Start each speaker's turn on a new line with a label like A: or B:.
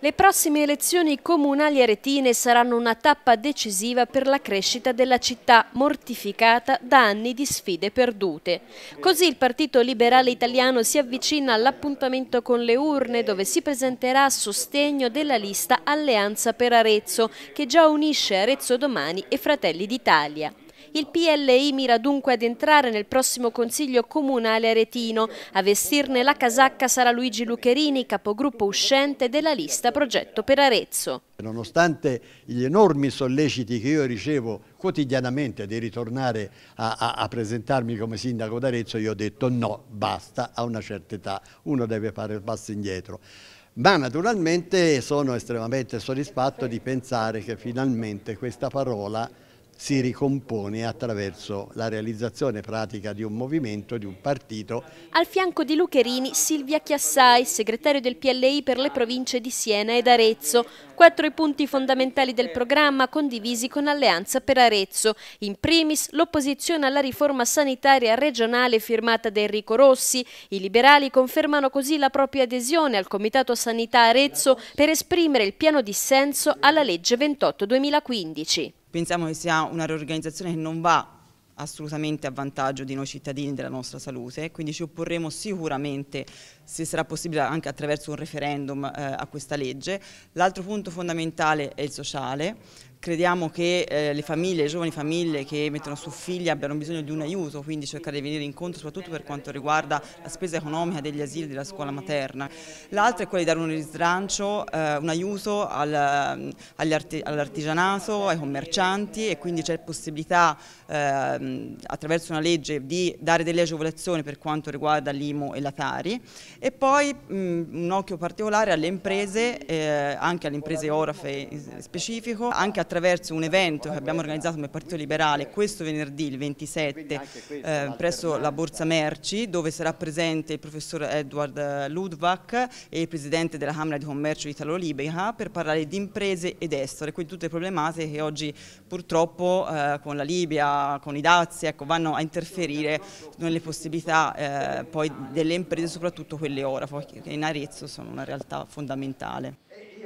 A: Le prossime elezioni comunali aretine saranno una tappa decisiva per la crescita della città mortificata da anni di sfide perdute. Così il Partito Liberale Italiano si avvicina all'appuntamento con le urne dove si presenterà a sostegno della lista Alleanza per Arezzo che già unisce Arezzo Domani e Fratelli d'Italia. Il PLI mira dunque ad entrare nel prossimo Consiglio Comunale aretino. A vestirne la casacca sarà Luigi Lucherini, capogruppo uscente della lista Progetto per Arezzo.
B: Nonostante gli enormi solleciti che io ricevo quotidianamente di ritornare a, a, a presentarmi come sindaco d'Arezzo, io ho detto no, basta, a una certa età uno deve fare il passo indietro ma naturalmente sono estremamente soddisfatto di pensare che finalmente questa parola si ricompone attraverso la realizzazione pratica di un movimento, di un partito.
A: Al fianco di Lucherini Silvia Chiassai, segretario del PLI per le province di Siena ed Arezzo. Quattro i punti fondamentali del programma condivisi con Alleanza per Arezzo. In primis l'opposizione alla riforma sanitaria regionale firmata da Enrico Rossi. I liberali confermano così la propria adesione al Comitato Sanità Arezzo per esprimere il piano dissenso alla legge 28 2015 pensiamo
C: che sia una riorganizzazione che non va assolutamente a vantaggio di noi cittadini e della nostra salute, quindi ci opporremo sicuramente, se sarà possibile anche attraverso un referendum, eh, a questa legge. L'altro punto fondamentale è il sociale, crediamo che eh, le famiglie, le giovani famiglie che mettono su figli abbiano bisogno di un aiuto, quindi cercare di venire incontro soprattutto per quanto riguarda la spesa economica degli asili della scuola materna. L'altra è quella di dare un risdrancio, eh, un aiuto al, eh, all'artigianato, ai commercianti e quindi c'è possibilità eh, attraverso una legge di dare delle agevolazioni per quanto riguarda l'IMO e la Tari e poi mh, mm, un occhio particolare alle imprese, eh, anche alle imprese Orafe in specifico, anche a attraverso un evento che abbiamo organizzato come Partito Liberale questo venerdì, il 27, eh, presso la Borsa Merci, dove sarà presente il professor Edward Ludwak e il presidente della Camera di Commercio italo Libera per parlare di imprese ed estere, quindi tutte le problematiche che oggi purtroppo eh, con la Libia, con i dazi, ecco, vanno a interferire nelle possibilità eh, poi delle imprese, soprattutto quelle ora, che in Arezzo sono una realtà fondamentale.